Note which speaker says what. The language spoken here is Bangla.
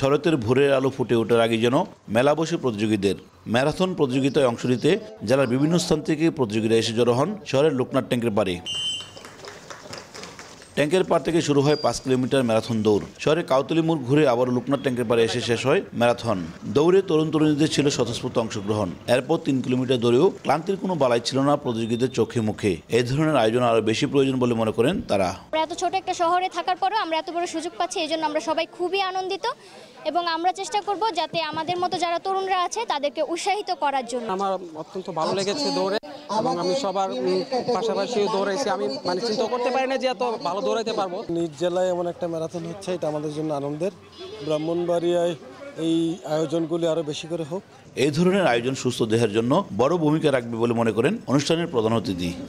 Speaker 1: শরতের ভোরের আলো ফুটে ওঠার আগে যেন মেলা বসে প্রতিযোগীদের ম্যারাথন প্রতিযোগিতায় অংশ নিতে জেলার বিভিন্ন স্থান থেকে প্রতিযোগীরা এসে জড়ো হন শহরের লোকনাথ ট্যাঙ্কের বাড়ি ট্যাঙ্কের পার থেকে শুরু হয় পাঁচ কিলোমিটার ম্যারাথন দৌড় শহরে কাউতলি মোড় ঘুরে আবার লোকনাথ ট্যাঙ্কের পারে এসে শেষ হয় ম্যারাথন দৌড়ে তরুণ তরুণীদের ছিল স্বতঃস্ফূর্ত অংশগ্রহণ এরপর তিন কিলোমিটার দৌড়েও ক্লান্তির কোনো বালাই ছিল না প্রতিযোগীদের চোখে মুখে এই ধরনের আয়োজন আরও বেশি প্রয়োজন বলে মনে করেন তারা
Speaker 2: এত ছোট একটা শহরে থাকার পরও আমরা এত বড় সুযোগ পাচ্ছি এই জন্য আমরা সবাই খুবই আনন্দিত এবং আমরা চেষ্টা করব যাতে আমাদের মতো যারা তরুণরা আছে তাদেরকে উৎসাহিত করার জন্য আমার অত্যন্ত ভালো লেগেছে দৌড়ে এবং আমি সবার
Speaker 3: পাশাপাশি দৌড়েছি আমি মানে চিন্তা করতে পারি না যে এত ভালো দৌড়াইতে পারবো নিজ জেলায় এমন একটা ম্যারাথন হচ্ছে এটা আমাদের জন্য আনন্দের ব্রাহ্মণবাড়িয়ায় এই আয়োজনগুলি
Speaker 1: আরো বেশি করে হোক এই ধরনের আয়োজন সুস্থ দেহের জন্য বড় ভূমিকা রাখবে বলে মনে করেন অনুষ্ঠানের প্রধান অতিথি